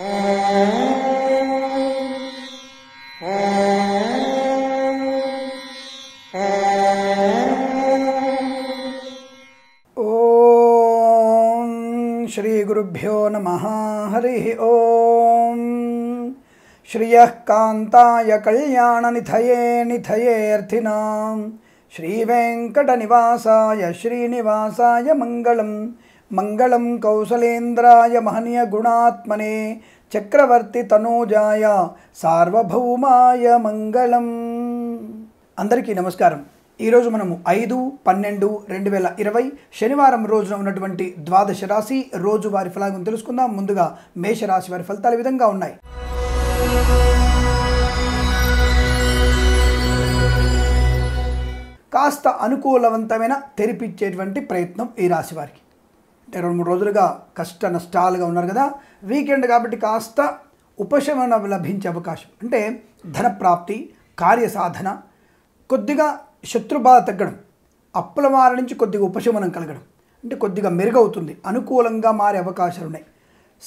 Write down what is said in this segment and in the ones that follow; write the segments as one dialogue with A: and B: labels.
A: ॐ श्रीगुरुभ्यो नमः हरिः ॐ कान्ताय कल्याणनिधये निधयेऽर्थिनां श्रीवेङ्कटनिवासाय श्रीनिवासाय मङ्गलम् మంగళం కౌసలేంద్రాయ మహనీయ గుణాత్మనే చక్రవర్తి తనూజాయ సార్వభౌమాయ మంగళం అందరికీ నమస్కారం ఈరోజు మనము ఐదు పన్నెండు రెండు వేల ఇరవై శనివారం రోజున ఉన్నటువంటి ద్వాదశ రాశి రోజువారి ఫలాగం తెలుసుకుందాం ముందుగా మేషరాశి వారి ఫలితాలు విధంగా ఉన్నాయి కాస్త అనుకూలవంతమైన తెరిపిచ్చేటువంటి ప్రయత్నం ఈ రాశి వారికి అంటే రెండు మూడు రోజులుగా కష్ట నష్టాలుగా ఉన్నారు కదా వీకెండ్ కాబట్టి కాస్త ఉపశమనం లభించే అవకాశం అంటే ధన ప్రాప్తి సాధన కొద్దిగా శత్రుబాధ తగ్గడం అప్పుల వారి నుంచి కొద్దిగా ఉపశమనం కలగడం అంటే కొద్దిగా మెరుగవుతుంది అనుకూలంగా మారే అవకాశాలు ఉన్నాయి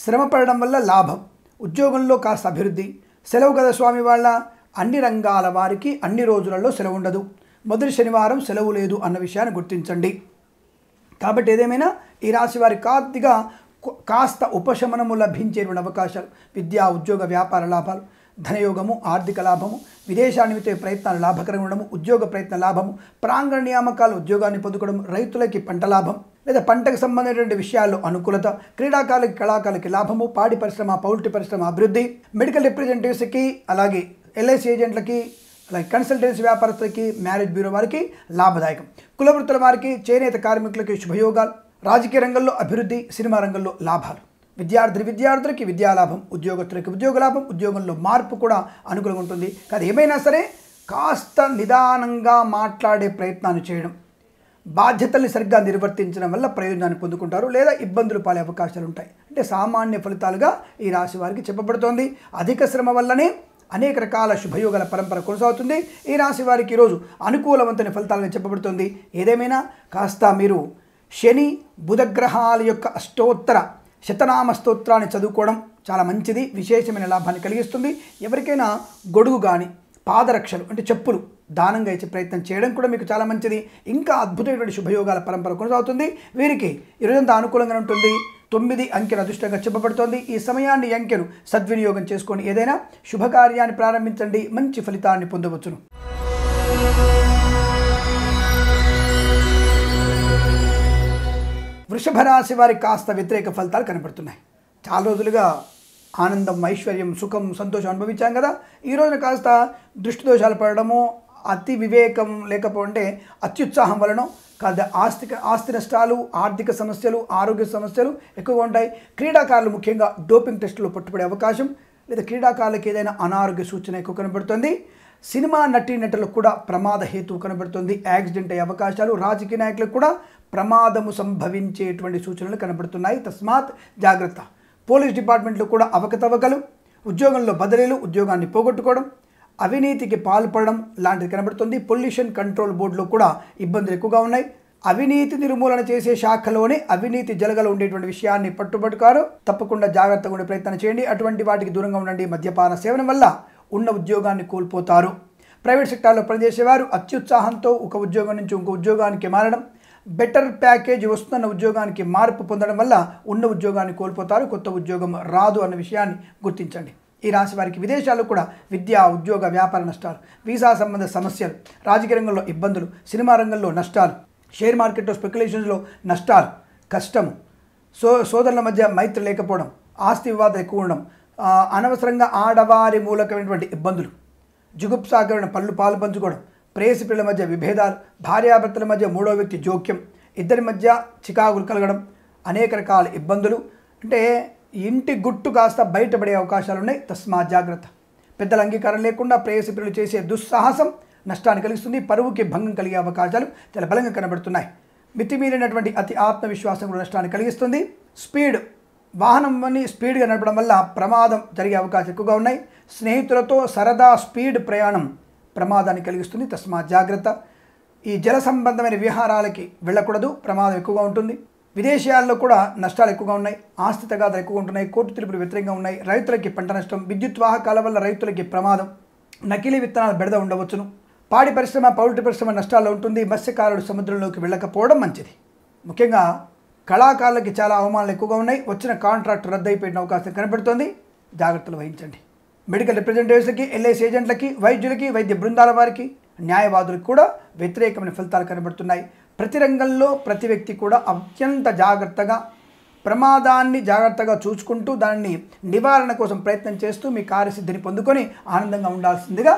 A: శ్రమ పడడం వల్ల లాభం ఉద్యోగంలో కాస్త అభివృద్ధి సెలవు కదా స్వామి వాళ్ళ అన్ని రంగాల వారికి అన్ని రోజులలో సెలవు ఉండదు మొదటి శనివారం సెలవు లేదు అన్న విషయాన్ని గుర్తించండి కాబట్టి ఏదేమైనా ఈ రాశి వారి కాద్దిగా కాస్త ఉపశమనము లభించేటువంటి అవకాశాలు విద్యా ఉద్యోగ వ్యాపార లాభాలు ధనయోగము ఆర్థిక లాభము విదేశానిమితో ప్రయత్నాలు లాభకరంగా ఉండడము ఉద్యోగ ప్రయత్న లాభము ప్రాంగణ నియామకాలు ఉద్యోగాన్ని పొందుకోవడం రైతులకి పంట లాభం లేదా పంటకు సంబంధించినటువంటి విషయాల్లో అనుకూలత క్రీడాకారులకి కళాకాలకి లాభము పాడి పరిశ్రమ పౌల్ట్రీ పరిశ్రమ అభివృద్ధి మెడికల్ రిప్రజెంటేటివ్స్కి అలాగే ఎల్ఐసి ఏజెంట్లకి అలాగే కన్సల్టెన్సీ వ్యాపారస్తులకి మ్యారేజ్ బ్యూరో వారికి లాభదాయకం కులవృత్తుల వారికి చేనేత కార్మికులకి శుభయోగాలు రాజకీయ రంగంలో అభివృద్ధి సినిమా రంగంలో లాభాలు విద్యార్థి విద్యార్థులకి విద్యాలాభం ఉద్యోగస్తులకి ఉద్యోగ లాభం ఉద్యోగంలో మార్పు కూడా అనుకూలంగా ఉంటుంది కాదు ఏమైనా సరే కాస్త నిదానంగా మాట్లాడే ప్రయత్నాన్ని చేయడం బాధ్యతల్ని సరిగ్గా నిర్వర్తించడం వల్ల ప్రయోజనాన్ని పొందుకుంటారు లేదా ఇబ్బందులు పాలే అవకాశాలు ఉంటాయి అంటే సామాన్య ఫలితాలుగా ఈ రాశి వారికి చెప్పబడుతోంది అధిక శ్రమ వల్లనే అనేక రకాల శుభయోగాల పరంపర కొనసాగుతుంది ఈ రాశి వారికి ఈరోజు అనుకూలవంతని ఫలితాలని చెప్పబడుతుంది ఏదేమైనా కాస్త మీరు శని బుధగ్రహాల యొక్క అష్టోత్తర శతనామ స్తోత్రాన్ని చదువుకోవడం చాలా మంచిది విశేషమైన లాభాన్ని కలిగిస్తుంది ఎవరికైనా గొడుగు కానీ పాదరక్షలు అంటే చెప్పులు దానంగా ఇచ్చే ప్రయత్నం చేయడం కూడా మీకు చాలా మంచిది ఇంకా అద్భుతమైనటువంటి శుభయోగాల పరంపర కొనసాగుతుంది వీరికి ఈరోజంతా అనుకూలంగా ఉంటుంది తొమ్మిది అంకెను అదృష్టంగా చెప్పబడుతోంది ఈ సమయాన్ని అంకెను సద్వినియోగం చేసుకొని ఏదైనా శుభకార్యాన్ని ప్రారంభించండి మంచి ఫలితాన్ని పొందవచ్చును వృషభ రాశి వారికి కాస్త వ్యతిరేక ఫలితాలు కనబడుతున్నాయి చాలా రోజులుగా ఆనందం ఐశ్వర్యం సుఖం సంతోషం అనుభవించాం కదా ఈ రోజున కాస్త దృష్టి దోషాలు పడడము అతి వివేకం లేకపోతే అత్యుత్సాహం వలన ఆస్తిక ఆస్తి నష్టాలు ఆర్థిక సమస్యలు ఆరోగ్య సమస్యలు ఎక్కువగా ఉంటాయి క్రీడాకారులు ముఖ్యంగా డోపింగ్ టెస్టులో పట్టుబడే అవకాశం లేదా క్రీడాకారులకు ఏదైనా అనారోగ్య సూచన ఎక్కువ కనబడుతుంది సినిమా నటీ నటులకు కూడా ప్రమాద హేతువు కనబడుతుంది యాక్సిడెంట్ అయ్యే అవకాశాలు రాజకీయ నాయకులకు కూడా ప్రమాదము సంభవించేటువంటి సూచనలు కనబడుతున్నాయి తస్మాత్ జాగ్రత్త పోలీస్ డిపార్ట్మెంట్లో కూడా అవకతవకలు ఉద్యోగంలో బదిలీలు ఉద్యోగాన్ని పోగొట్టుకోవడం అవినీతికి పాల్పడడం లాంటిది కనబడుతుంది పొల్యూషన్ కంట్రోల్ బోర్డులో కూడా ఇబ్బందులు ఎక్కువగా ఉన్నాయి అవినీతి నిర్మూలన చేసే శాఖలోనే అవినీతి జలగలు ఉండేటువంటి విషయాన్ని పట్టుబట్టుకారు తప్పకుండా జాగ్రత్తగా ఉండే ప్రయత్నం చేయండి అటువంటి వాటికి దూరంగా ఉండండి మద్యపాన సేవనం వల్ల ఉన్న ఉద్యోగాన్ని కోల్పోతారు ప్రైవేట్ సెక్టార్లో పనిచేసేవారు అత్యుత్సాహంతో ఒక ఉద్యోగం నుంచి ఇంకో ఉద్యోగానికి మారడం బెటర్ ప్యాకేజ్ వస్తున్న ఉద్యోగానికి మార్పు పొందడం వల్ల ఉన్న ఉద్యోగాన్ని కోల్పోతారు కొత్త ఉద్యోగం రాదు అన్న విషయాన్ని గుర్తించండి ఈ రాశి వారికి విదేశాల్లో కూడా విద్య ఉద్యోగ వ్యాపార నష్టాలు వీసా సంబంధ సమస్యలు రాజకీయ రంగంలో ఇబ్బందులు సినిమా రంగంలో నష్టాలు షేర్ మార్కెట్లో స్పెక్యులేషన్స్లో నష్టాలు కష్టము సో సోదరుల మధ్య మైత్రి లేకపోవడం ఆస్తి వివాదం ఎక్కువ ఉండడం అనవసరంగా ఆడవారి మూలకమైనటువంటి ఇబ్బందులు జుగుప్సాగరణ పళ్ళు పాలు పంచుకోవడం ప్రేసి పిల్లల మధ్య విభేదాలు భార్యాభర్తల మధ్య మూడో వ్యక్తి జోక్యం ఇద్దరి మధ్య చికాకులు కలగడం అనేక రకాల ఇబ్బందులు అంటే ఇంటి గుట్టు కాస్త బయటపడే అవకాశాలు ఉన్నాయి తస్మా జాగ్రత్త పెద్దల అంగీకారం లేకుండా పిల్లలు చేసే దుస్సాహసం నష్టాన్ని కలిగిస్తుంది పరువుకి భంగం కలిగే అవకాశాలు చాలా బలంగా కనబడుతున్నాయి మితిమీరినటువంటి అతి ఆత్మవిశ్వాసం కూడా నష్టాన్ని కలిగిస్తుంది స్పీడ్ వాహనం అన్ని స్పీడ్గా నడపడం వల్ల ప్రమాదం జరిగే అవకాశాలు ఎక్కువగా ఉన్నాయి స్నేహితులతో సరదా స్పీడ్ ప్రయాణం ప్రమాదాన్ని కలిగిస్తుంది తస్మా జాగ్రత్త ఈ జల సంబంధమైన విహారాలకి వెళ్ళకూడదు ప్రమాదం ఎక్కువగా ఉంటుంది విదేశాల్లో కూడా నష్టాలు ఎక్కువగా ఉన్నాయి ఆస్తి తగాదాలు ఎక్కువగా ఉంటున్నాయి కోర్టు తీర్పులు వ్యతిరేకంగా ఉన్నాయి రైతులకి పంట నష్టం విద్యుత్ వాహకాల వల్ల రైతులకి ప్రమాదం నకిలీ విత్తనాలు బెడద ఉండవచ్చును పాడి పరిశ్రమ పౌల్ట్రీ పరిశ్రమ నష్టాల్లో ఉంటుంది మత్స్యకారులు సముద్రంలోకి వెళ్ళకపోవడం మంచిది ముఖ్యంగా కళాకారులకి చాలా అవమానాలు ఎక్కువగా ఉన్నాయి వచ్చిన కాంట్రాక్ట్ రద్దయిపోయిన అవకాశం కనబడుతోంది జాగ్రత్తలు వహించండి మెడికల్ రిప్రజెంటేటివ్స్కి ఎల్ఐసి ఏజెంట్లకి వైద్యులకి వైద్య బృందాల వారికి న్యాయవాదులకు కూడా వ్యతిరేకమైన ఫలితాలు కనబడుతున్నాయి ప్రతి రంగంలో ప్రతి వ్యక్తి కూడా అత్యంత జాగ్రత్తగా ప్రమాదాన్ని జాగ్రత్తగా చూసుకుంటూ దాన్ని నివారణ కోసం ప్రయత్నం చేస్తూ మీ కార్యసిద్ధిని పొందుకొని ఆనందంగా ఉండాల్సిందిగా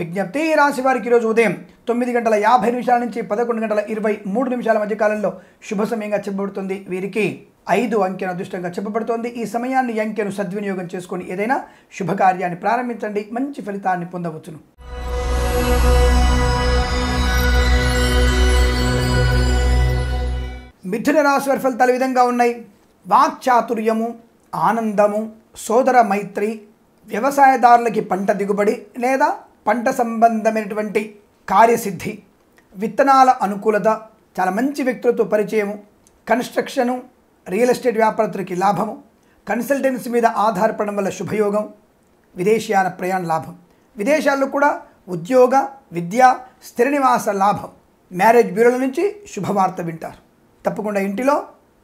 A: విజ్ఞప్తి రాశి వారికి ఈరోజు ఉదయం తొమ్మిది గంటల యాభై నిమిషాల నుంచి పదకొండు గంటల ఇరవై మూడు నిమిషాల మధ్య కాలంలో శుభ సమయంగా చెప్పబడుతుంది వీరికి ఐదు అంకెను అదృష్టంగా చెప్పబడుతోంది ఈ సమయాన్ని అంకెను సద్వినియోగం చేసుకొని ఏదైనా శుభకార్యాన్ని ప్రారంభించండి మంచి ఫలితాన్ని పొందవచ్చును మిథున రాశి వారి ఫలితాలు విధంగా ఉన్నాయి వాక్చాతుర్యము ఆనందము సోదర మైత్రి వ్యవసాయదారులకి పంట దిగుబడి లేదా పంట సంబంధమైనటువంటి కార్యసిద్ధి విత్తనాల అనుకూలత చాలా మంచి వ్యక్తులతో పరిచయము కన్స్ట్రక్షను రియల్ ఎస్టేట్ వ్యాపారతులకి లాభము కన్సల్టెన్సీ మీద ఆధారపడడం వల్ల శుభయోగం విదేశీయాన ప్రయాణ లాభం విదేశాల్లో కూడా ఉద్యోగ విద్య స్థిర నివాస లాభం మ్యారేజ్ బ్యూరోల నుంచి శుభవార్త వింటారు తప్పకుండా ఇంటిలో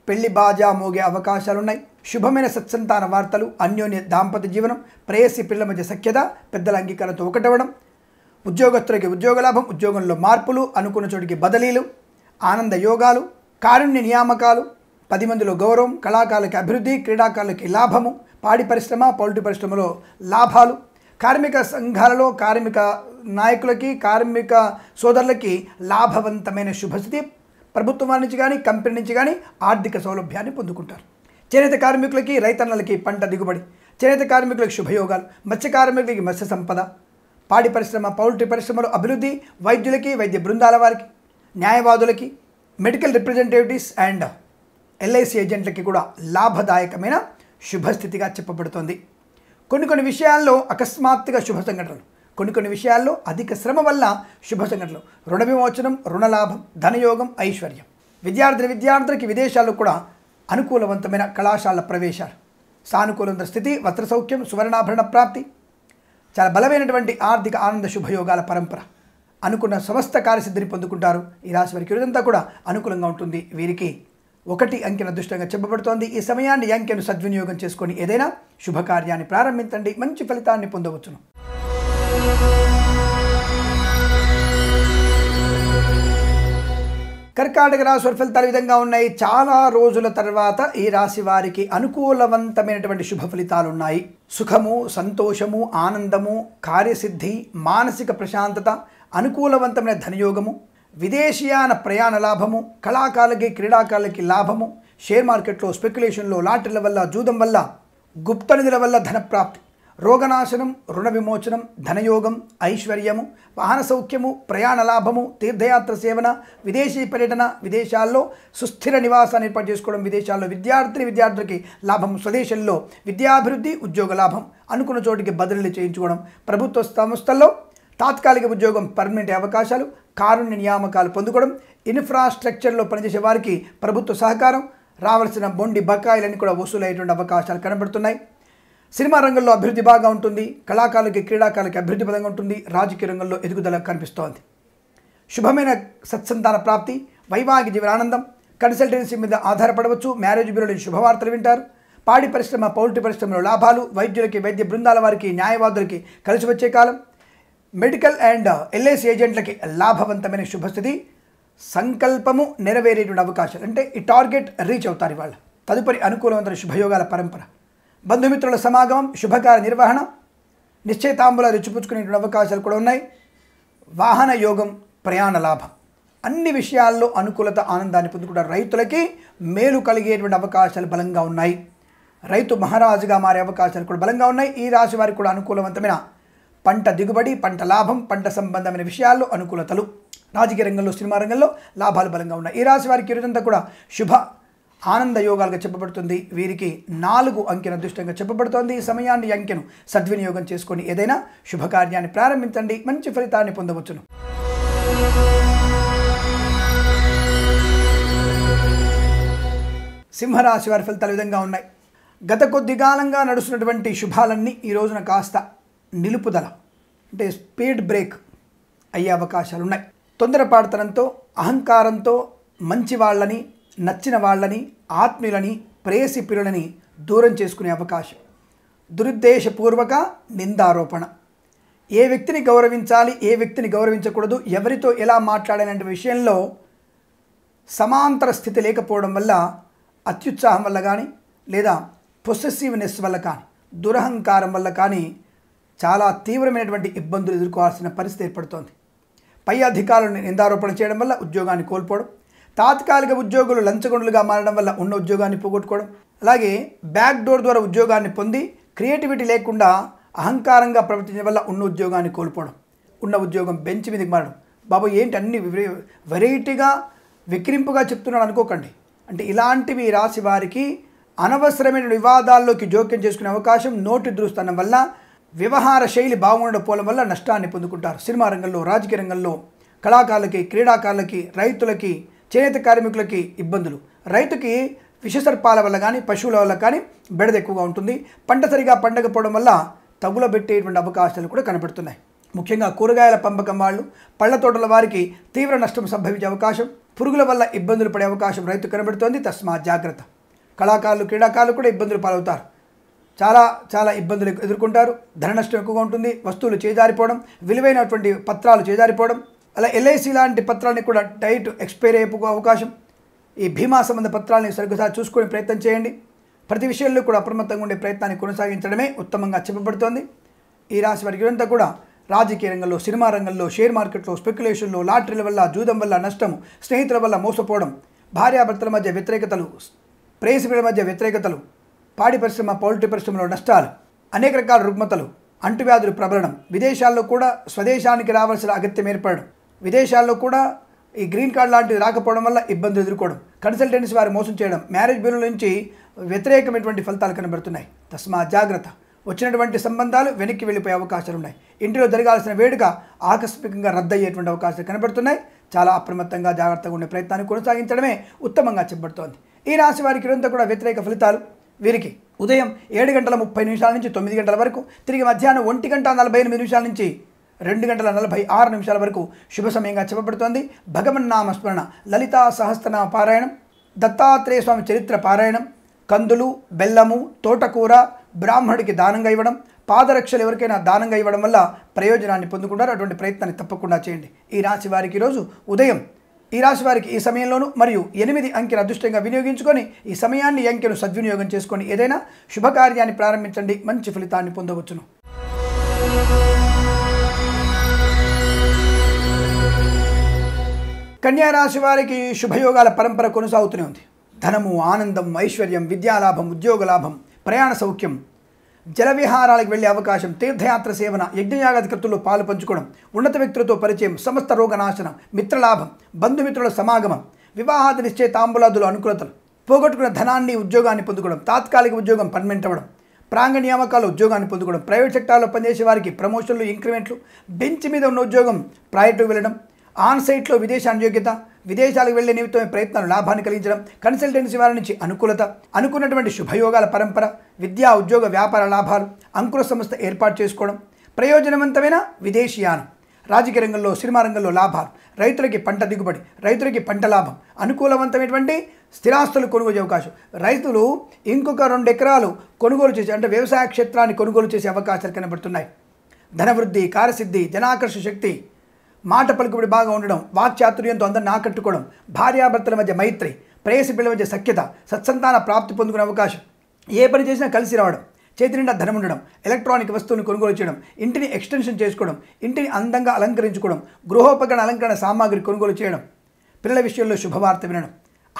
A: పెళ్లి బాజా మోగే అవకాశాలున్నాయి శుభమైన సత్సంతాన వార్తలు అన్యోన్య దాంపత్య జీవనం ప్రేయసి పిల్లల మధ్య సఖ్యత పెద్దల అంగీకారంతో ఒకటవడం ఉద్యోగస్తులకి ఉద్యోగ లాభం ఉద్యోగంలో మార్పులు అనుకున్న చోటికి బదలీలు ఆనంద యోగాలు కారుణ్య నియామకాలు పది మందిలో గౌరవం కళాకారులకి అభివృద్ధి క్రీడాకారులకి లాభము పాడి పరిశ్రమ పౌల్ట్రీ పరిశ్రమలో లాభాలు కార్మిక సంఘాలలో కార్మిక నాయకులకి కార్మిక సోదరులకి లాభవంతమైన శుభస్థితి ప్రభుత్వం వారి నుంచి కానీ కంపెనీ నుంచి కానీ ఆర్థిక సౌలభ్యాన్ని పొందుకుంటారు చేనేత కార్మికులకి రైతన్నలకి పంట దిగుబడి చేనేత కార్మికులకు శుభయోగాలు మత్స్య కార్మికులకి మత్స్య సంపద పాడి పరిశ్రమ పౌల్ట్రీ పరిశ్రమలు అభివృద్ధి వైద్యులకి వైద్య బృందాల వారికి న్యాయవాదులకి మెడికల్ రిప్రజెంటేటివ్స్ అండ్ ఎల్ఐసి ఏజెంట్లకి కూడా లాభదాయకమైన శుభస్థితిగా చెప్పబడుతోంది కొన్ని కొన్ని విషయాల్లో అకస్మాత్తుగా శుభ సంఘటనలు కొన్ని కొన్ని విషయాల్లో అధిక శ్రమ వల్ల శుభ సంఘటనలు రుణ విమోచనం రుణలాభం ధనయోగం ఐశ్వర్యం విద్యార్థుల విద్యార్థులకి విదేశాల్లో కూడా అనుకూలవంతమైన కళాశాల ప్రవేశాలు సానుకూల స్థితి వస్త్ర సౌఖ్యం సువర్ణాభరణ ప్రాప్తి చాలా బలమైనటువంటి ఆర్థిక ఆనంద శుభయోగాల పరంపర అనుకున్న సమస్త కార్యసిద్ధిని పొందుకుంటారు ఈ రాశి వారికి ఇదంతా కూడా అనుకూలంగా ఉంటుంది వీరికి ఒకటి అంకెన అదృష్టంగా చెప్పబడుతోంది ఈ సమయాన్ని అంకెను సద్వినియోగం చేసుకొని ఏదైనా శుభకార్యాన్ని ప్రారంభించండి మంచి ఫలితాన్ని పొందవచ్చును కర్కాటక రాశి ఫలితాలు తన విధంగా ఉన్నాయి చాలా రోజుల తర్వాత ఈ రాశి వారికి అనుకూలవంతమైనటువంటి శుభ ఫలితాలు ఉన్నాయి సుఖము సంతోషము ఆనందము కార్యసిద్ధి మానసిక ప్రశాంతత అనుకూలవంతమైన ధనయోగము విదేశీయాన ప్రయాణ లాభము కళాకారులకి క్రీడాకారులకి లాభము షేర్ మార్కెట్లో స్పెక్యులేషన్లో లాటరీల వల్ల జూదం వల్ల గుప్త నిధుల వల్ల ధనప్రాప్తి రోగనాశనం రుణ విమోచనం ధనయోగం ఐశ్వర్యము వాహన సౌఖ్యము ప్రయాణ లాభము తీర్థయాత్ర సేవన విదేశీ పర్యటన విదేశాల్లో సుస్థిర నివాసాన్ని ఏర్పాటు చేసుకోవడం విదేశాల్లో విద్యార్థిని విద్యార్థులకి లాభం స్వదేశంలో విద్యాభివృద్ధి ఉద్యోగ లాభం అనుకున్న చోటికి బదిలీ చేయించుకోవడం ప్రభుత్వ సంస్థల్లో తాత్కాలిక ఉద్యోగం పర్మనెంట్ అవకాశాలు కారుణ్య నియామకాలు పొందుకోవడం ఇన్ఫ్రాస్ట్రక్చర్లో పనిచేసే వారికి ప్రభుత్వ సహకారం రావాల్సిన బొండి బకాయిలన్నీ కూడా వసూలయ్యేటువంటి అవకాశాలు కనబడుతున్నాయి సినిమా రంగంలో అభివృద్ధి బాగా ఉంటుంది కళాకారులకి క్రీడాకారులకి అభివృద్ధి పదంగా ఉంటుంది రాజకీయ రంగంలో ఎదుగుదల కనిపిస్తోంది శుభమైన సత్సంతాన ప్రాప్తి వైవాహిక జీవనానందం కన్సల్టెన్సీ మీద ఆధారపడవచ్చు మ్యారేజ్ బ్యూరోలో శుభవార్తలు వింటారు పాడి పరిశ్రమ పౌల్ట్రీ పరిశ్రమలో లాభాలు వైద్యులకి వైద్య బృందాల వారికి న్యాయవాదులకి కలిసి వచ్చే కాలం మెడికల్ అండ్ ఎల్ఐసి ఏజెంట్లకి లాభవంతమైన శుభస్థితి సంకల్పము నెరవేరేటువంటి అవకాశాలు అంటే ఈ టార్గెట్ రీచ్ అవుతారు ఇవాళ తదుపరి అనుకూలవంతమైన శుభయోగాల పరంపర బంధుమిత్రుల సమాగమం శుభకార్య నిర్వహణ నిశ్చయితాంబులాలు రుచిపుచ్చుకునేటువంటి అవకాశాలు కూడా ఉన్నాయి వాహన యోగం ప్రయాణ లాభం అన్ని విషయాల్లో అనుకూలత ఆనందాన్ని పొందుకున్న రైతులకి మేలు కలిగేటువంటి అవకాశాలు బలంగా ఉన్నాయి రైతు మహారాజుగా మారే అవకాశాలు కూడా బలంగా ఉన్నాయి ఈ రాశి వారికి కూడా అనుకూలవంతమైన పంట దిగుబడి పంట లాభం పంట సంబంధమైన విషయాల్లో అనుకూలతలు రాజకీయ రంగంలో సినిమా రంగంలో లాభాలు బలంగా ఉన్నాయి ఈ రాశి వారికి ఈరోజంతా కూడా శుభ ఆనంద యోగాలుగా చెప్పబడుతుంది వీరికి నాలుగు అంకెను అదృష్టంగా చెప్పబడుతోంది ఈ సమయాన్ని అంకెను సద్వినియోగం చేసుకొని ఏదైనా శుభకార్యాన్ని ప్రారంభించండి మంచి ఫలితాన్ని పొందవచ్చును సింహరాశి వారి ఫలితాలు విధంగా ఉన్నాయి గత కొద్ది కాలంగా నడుస్తున్నటువంటి శుభాలన్నీ ఈ రోజున కాస్త నిలుపుదల అంటే స్పీడ్ బ్రేక్ అయ్యే అవకాశాలు ఉన్నాయి తొందరపాడుతనంతో అహంకారంతో మంచి వాళ్ళని నచ్చిన వాళ్ళని ఆత్మీయులని ప్రేయసిపిరులని దూరం చేసుకునే అవకాశం దురుద్దేశపూర్వక నిందారోపణ ఏ వ్యక్తిని గౌరవించాలి ఏ వ్యక్తిని గౌరవించకూడదు ఎవరితో ఎలా మాట్లాడాలంటే విషయంలో సమాంతర స్థితి లేకపోవడం వల్ల అత్యుత్సాహం వల్ల కానీ లేదా పొసెసివ్నెస్ వల్ల కానీ దురహంకారం వల్ల కానీ చాలా తీవ్రమైనటువంటి ఇబ్బందులు ఎదుర్కోవాల్సిన పరిస్థితి ఏర్పడుతోంది పై అధికారులను నిందారోపణ చేయడం వల్ల ఉద్యోగాన్ని కోల్పోవడం తాత్కాలిక ఉద్యోగులు లంచగొండలుగా మారడం వల్ల ఉన్న ఉద్యోగాన్ని పోగొట్టుకోవడం అలాగే బ్యాక్ డోర్ ద్వారా ఉద్యోగాన్ని పొంది క్రియేటివిటీ లేకుండా అహంకారంగా ప్రవర్తించడం వల్ల ఉన్న ఉద్యోగాన్ని కోల్పోవడం ఉన్న ఉద్యోగం బెంచ్ మీదకి మారడం బాబు ఏంటి అన్ని వెరైటీగా వికరింపుగా చెప్తున్నాడు అనుకోకండి అంటే ఇలాంటివి రాసి వారికి అనవసరమైన వివాదాల్లోకి జోక్యం చేసుకునే అవకాశం నోటి దృస్తనం వల్ల వ్యవహార శైలి బాగుండకపోవడం వల్ల నష్టాన్ని పొందుకుంటారు సినిమా రంగంలో రాజకీయ రంగంలో కళాకారులకి క్రీడాకారులకి రైతులకి చేనేత కార్మికులకి ఇబ్బందులు రైతుకి విషసర్పాల వల్ల కానీ పశువుల వల్ల కానీ బెడద ఎక్కువగా ఉంటుంది పంట సరిగా పండకపోవడం వల్ల పెట్టేటువంటి అవకాశాలు కూడా కనపడుతున్నాయి ముఖ్యంగా కూరగాయల పంపకం వాళ్ళు పళ్ళ తోటల వారికి తీవ్ర నష్టం సంభవించే అవకాశం పురుగుల వల్ల ఇబ్బందులు పడే అవకాశం రైతు కనబడుతోంది తస్మా జాగ్రత్త కళాకారులు క్రీడాకారులు కూడా ఇబ్బందులు పాలవుతారు చాలా చాలా ఇబ్బందులు ఎదుర్కొంటారు ధన నష్టం ఎక్కువగా ఉంటుంది వస్తువులు చేజారిపోవడం విలువైనటువంటి పత్రాలు చేజారిపోవడం అలా ఎల్ఐసి లాంటి పత్రాన్ని కూడా టైట్ ఎక్స్పైర్ అయ్యే అవకాశం ఈ భీమా సంబంధ పత్రాలని సరిగ్గా చూసుకునే ప్రయత్నం చేయండి ప్రతి విషయంలో కూడా అప్రమత్తంగా ఉండే ప్రయత్నాన్ని కొనసాగించడమే ఉత్తమంగా చెప్పబడుతోంది ఈ రాశి వారికి ఇదంతా కూడా రాజకీయ రంగంలో సినిమా రంగంలో షేర్ మార్కెట్లో స్పెక్యులేషన్లో లాటరీల వల్ల జూదం వల్ల నష్టం స్నేహితుల వల్ల మోసపోవడం భార్యాభర్తల మధ్య వ్యతిరేకతలు ప్రేయసిల మధ్య వ్యతిరేకతలు పాడి పరిశ్రమ పౌల్ట్రీ పరిశ్రమలో నష్టాలు అనేక రకాల రుగ్మతలు అంటువ్యాధులు ప్రబలనం విదేశాల్లో కూడా స్వదేశానికి రావాల్సిన అగత్యం ఏర్పడడం విదేశాల్లో కూడా ఈ గ్రీన్ కార్డు లాంటివి రాకపోవడం వల్ల ఇబ్బందులు ఎదుర్కోవడం కన్సల్టెన్సీ వారు మోసం చేయడం మ్యారేజ్ బిల్లుల నుంచి వ్యతిరేకమైనటువంటి ఫలితాలు కనబడుతున్నాయి తస్మా జాగ్రత్త వచ్చినటువంటి సంబంధాలు వెనక్కి వెళ్ళిపోయే అవకాశాలు ఉన్నాయి ఇంటిలో జరగాల్సిన వేడుక ఆకస్మికంగా రద్దయ్యేటువంటి అవకాశాలు కనబడుతున్నాయి చాలా అప్రమత్తంగా జాగ్రత్తగా ఉండే ప్రయత్నాన్ని కొనసాగించడమే ఉత్తమంగా చెప్పబడుతోంది ఈ రాశి వారికి ఇదంతా కూడా వ్యతిరేక ఫలితాలు వీరికి ఉదయం ఏడు గంటల ముప్పై నిమిషాల నుంచి తొమ్మిది గంటల వరకు తిరిగి మధ్యాహ్నం ఒంటి గంట నలభై ఎనిమిది నిమిషాల నుంచి రెండు గంటల నలభై ఆరు నిమిషాల వరకు శుభ సమయంగా చెప్పబడుతోంది భగవన్నామ స్మరణ లలితా సహస్రనామ పారాయణం దత్తాత్రేయ స్వామి చరిత్ర పారాయణం కందులు బెల్లము తోటకూర బ్రాహ్మణుడికి దానంగా ఇవ్వడం పాదరక్షలు ఎవరికైనా దానంగా ఇవ్వడం వల్ల ప్రయోజనాన్ని పొందుకుంటారు అటువంటి ప్రయత్నాన్ని తప్పకుండా చేయండి ఈ రాశి వారికి ఈరోజు ఉదయం ఈ రాశి వారికి ఈ సమయంలోనూ మరియు ఎనిమిది అంకెను అదృష్టంగా వినియోగించుకొని ఈ సమయాన్ని అంకెను సద్వినియోగం చేసుకొని ఏదైనా శుభకార్యాన్ని ప్రారంభించండి మంచి ఫలితాన్ని పొందవచ్చును కన్యారాశి వారికి శుభయోగాల పరంపర కొనసాగుతూనే ఉంది ధనము ఆనందం ఐశ్వర్యం విద్యాలాభం ఉద్యోగ లాభం ప్రయాణ సౌఖ్యం జలవిహారాలకు వెళ్లే అవకాశం తీర్థయాత్ర సేవన యజ్ఞయాగాది కృతుల్లో పాలు పంచుకోవడం ఉన్నత వ్యక్తులతో పరిచయం సమస్త రోగనాశనం మిత్రలాభం బంధుమిత్రుల సమాగమం వివాహాది నిశ్చయ తాంబూలాదుల అనుకూలతలు పోగొట్టుకున్న ధనాన్ని ఉద్యోగాన్ని పొందుకోవడం తాత్కాలిక ఉద్యోగం పర్మనెంట్ అవ్వడం ప్రాంగ నియామకాలు ఉద్యోగాన్ని పొందుకోవడం ప్రైవేట్ సెక్టార్లో పనిచేసే వారికి ప్రమోషన్లు ఇంక్రిమెంట్లు బెంచ్ మీద ఉన్న ఉద్యోగం ప్రాయటూ వెళ్ళడం ఆన్ సైట్లో విదేశ అనుయోగ్యత విదేశాలకు వెళ్లే నిమిత్తమైన ప్రయత్నాలు లాభాన్ని కలిగించడం కన్సల్టెన్సీ వారి నుంచి అనుకూలత అనుకున్నటువంటి శుభయోగాల పరంపర విద్యా ఉద్యోగ వ్యాపార లాభాలు అంకుర సంస్థ ఏర్పాటు చేసుకోవడం ప్రయోజనవంతమైన విదేశీయానం రాజకీయ రంగంలో సినిమా రంగంలో లాభాలు రైతులకి పంట దిగుబడి రైతులకి పంట లాభం అనుకూలవంతమైనటువంటి స్థిరాస్తులు కొనుగోలు అవకాశం రైతులు ఇంకొక రెండు ఎకరాలు కొనుగోలు చేసే అంటే వ్యవసాయ క్షేత్రాన్ని కొనుగోలు చేసే అవకాశాలు కనబడుతున్నాయి ధనవృద్ధి కార్యసిద్ధి జనాకర్ష శక్తి మాట పలుకుబడి బాగా ఉండడం వాక్చాతుర్యంతో అందరిని ఆకట్టుకోవడం భార్యాభర్తల మధ్య మైత్రి ప్రేయసి పిల్లల మధ్య సఖ్యత సత్సంతాన ప్రాప్తి పొందుకునే అవకాశం ఏ పని చేసినా కలిసి రావడం చేతి నిండా ధనం ఉండడం ఎలక్ట్రానిక్ వస్తువుని కొనుగోలు చేయడం ఇంటిని ఎక్స్టెన్షన్ చేసుకోవడం ఇంటిని అందంగా అలంకరించుకోవడం గృహోపకరణ అలంకరణ సామాగ్రి కొనుగోలు చేయడం పిల్లల విషయంలో శుభవార్త వినడం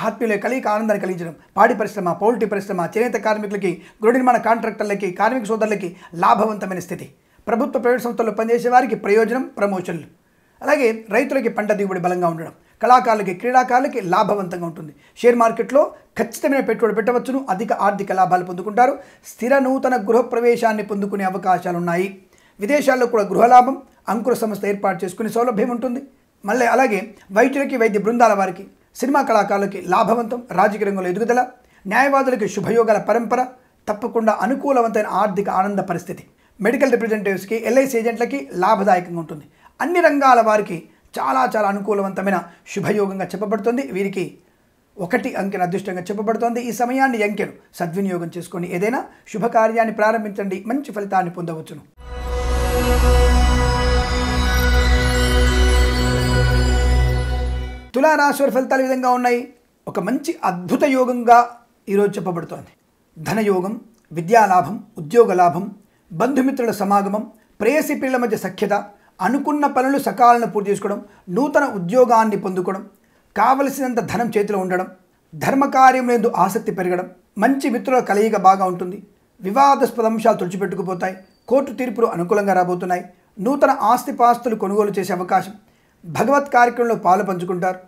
A: ఆత్మీయుల కలిగి ఆనందాన్ని కలిగించడం పాడి పరిశ్రమ పౌల్టీ పరిశ్రమ చేనేత కార్మికులకి గృహ నిర్మాణ కాంట్రాక్టర్లకి కార్మిక సోదరులకి లాభవంతమైన స్థితి ప్రభుత్వ ప్రైవేట్ సంస్థల్లో పనిచేసే వారికి ప్రయోజనం ప్రమోషన్లు అలాగే రైతులకి పంట దిగుబడి బలంగా ఉండడం కళాకారులకి క్రీడాకారులకి లాభవంతంగా ఉంటుంది షేర్ మార్కెట్లో ఖచ్చితమైన పెట్టుబడి పెట్టవచ్చును అధిక ఆర్థిక లాభాలు పొందుకుంటారు స్థిర నూతన గృహప్రవేశాన్ని పొందుకునే అవకాశాలు ఉన్నాయి విదేశాల్లో కూడా గృహలాభం అంకుర సంస్థ ఏర్పాటు చేసుకునే సౌలభ్యం ఉంటుంది మళ్ళీ అలాగే వైద్యులకి వైద్య బృందాల వారికి సినిమా కళాకారులకి లాభవంతం రాజకీయ రంగంలో ఎదుగుదల న్యాయవాదులకి శుభయోగాల పరంపర తప్పకుండా అనుకూలవంతమైన ఆర్థిక ఆనంద పరిస్థితి మెడికల్ రిప్రజెంటేటివ్స్కి ఎల్ఐసి ఏజెంట్లకి లాభదాయకంగా ఉంటుంది అన్ని రంగాల వారికి చాలా చాలా అనుకూలవంతమైన శుభయోగంగా చెప్పబడుతుంది వీరికి ఒకటి అంకెను అదృష్టంగా చెప్పబడుతోంది ఈ సమయాన్ని అంకెను సద్వినియోగం చేసుకొని ఏదైనా శుభకార్యాన్ని ప్రారంభించండి మంచి ఫలితాన్ని పొందవచ్చును తులారాశి ఫలితాలు విధంగా ఉన్నాయి ఒక మంచి అద్భుత యోగంగా ఈరోజు చెప్పబడుతోంది ధనయోగం విద్యాలాభం ఉద్యోగ లాభం బంధుమిత్రుల సమాగమం ప్రేయసి పిల్లల మధ్య సఖ్యత అనుకున్న పనులు సకాలను పూర్తి చేసుకోవడం నూతన ఉద్యోగాన్ని పొందుకోవడం కావలసినంత ధనం చేతిలో ఉండడం ధర్మకార్యములందు ఆసక్తి పెరగడం మంచి మిత్రుల కలయిక బాగా ఉంటుంది వివాదాస్పద అంశాలు తుడిచిపెట్టుకుపోతాయి కోర్టు తీర్పులు అనుకూలంగా రాబోతున్నాయి నూతన ఆస్తిపాస్తులు కొనుగోలు చేసే అవకాశం భగవత్ కార్యక్రమంలో పాలు పంచుకుంటారు